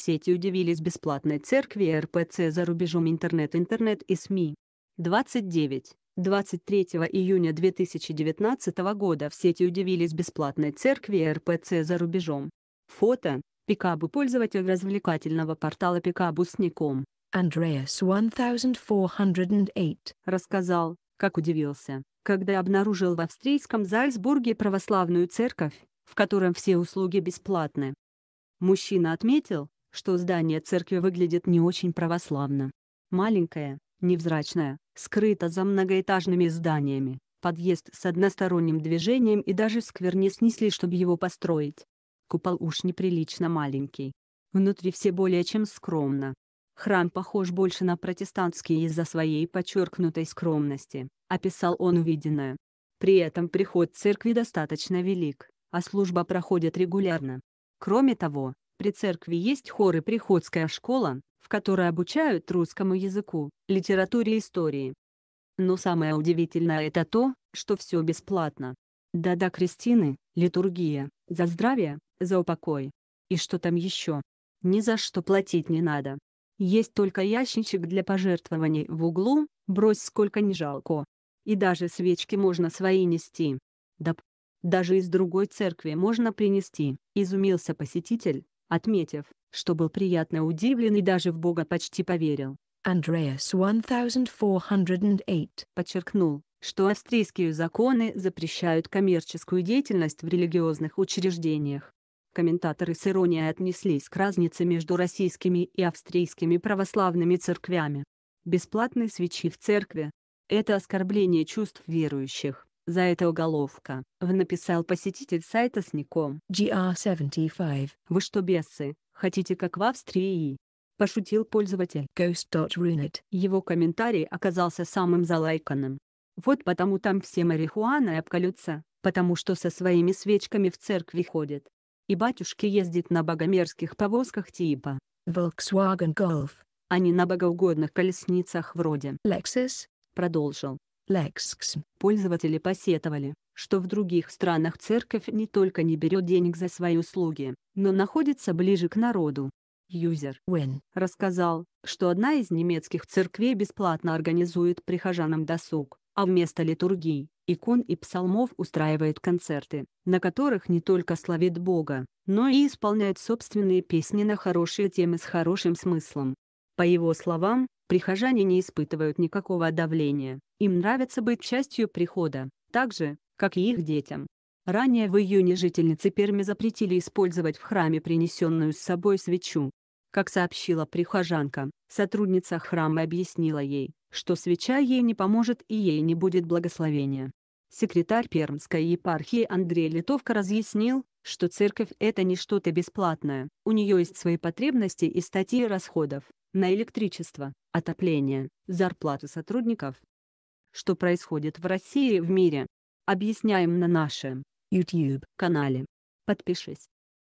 сети удивились бесплатной церкви РПЦ за рубежом интернет, интернет и СМИ. 29. 23 июня 2019 года в сети удивились бесплатной церкви РПЦ за рубежом. Фото. Пикабу пользователь развлекательного портала Пикабу Пикабус.неком. Андреас 1408 рассказал, как удивился, когда обнаружил в австрийском Зальцбурге православную церковь, в котором все услуги бесплатны. Мужчина отметил, что здание церкви выглядит не очень православно. Маленькое, невзрачное, скрыто за многоэтажными зданиями, подъезд с односторонним движением и даже сквер не снесли, чтобы его построить. Купол уж неприлично маленький. Внутри все более чем скромно. Храм похож больше на протестантский из-за своей подчеркнутой скромности, описал он увиденное. При этом приход церкви достаточно велик, а служба проходит регулярно. Кроме того, при церкви есть хор и приходская школа, в которой обучают русскому языку, литературе и истории. Но самое удивительное это то, что все бесплатно. Да-да крестины, литургия, за здравие, за упокой. И что там еще? Ни за что платить не надо. Есть только ящичек для пожертвований в углу, брось сколько не жалко. И даже свечки можно свои нести. Да, даже из другой церкви можно принести, изумился посетитель, отметив, что был приятно удивлен и даже в Бога почти поверил. Андреас 1408 подчеркнул, что австрийские законы запрещают коммерческую деятельность в религиозных учреждениях. Комментаторы с иронией отнеслись к разнице между российскими и австрийскими православными церквями. Бесплатные свечи в церкви – это оскорбление чувств верующих за это уголовка», — написал посетитель сайта с ником GR75. «Вы что, бесы, хотите как в Австрии?» пошутил пользователь Ghost.Runet. Его комментарий оказался самым залайканным. Вот потому там все марихуаной обколются, потому что со своими свечками в церкви ходят. И батюшки ездят на богомерзких повозках типа Volkswagen Golf, а не на богоугодных колесницах вроде Lexus, продолжил. Lexx. Пользователи посетовали, что в других странах церковь не только не берет денег за свои услуги, но находится ближе к народу. Юзер Уэн рассказал, что одна из немецких церквей бесплатно организует прихожанам досуг, а вместо литургий, икон и псалмов устраивает концерты, на которых не только славит Бога, но и исполняет собственные песни на хорошие темы с хорошим смыслом. По его словам, прихожане не испытывают никакого давления, им нравится быть частью прихода, так же, как и их детям. Ранее в июне жительницы Перми запретили использовать в храме принесенную с собой свечу. Как сообщила прихожанка, сотрудница храма объяснила ей, что свеча ей не поможет и ей не будет благословения. Секретарь Пермской епархии Андрей Литовка разъяснил, что церковь – это не что-то бесплатное, у нее есть свои потребности и статьи расходов на электричество, отопление, зарплаты сотрудников. Что происходит в России и в мире? Объясняем на нашем YouTube-канале. Подпишись.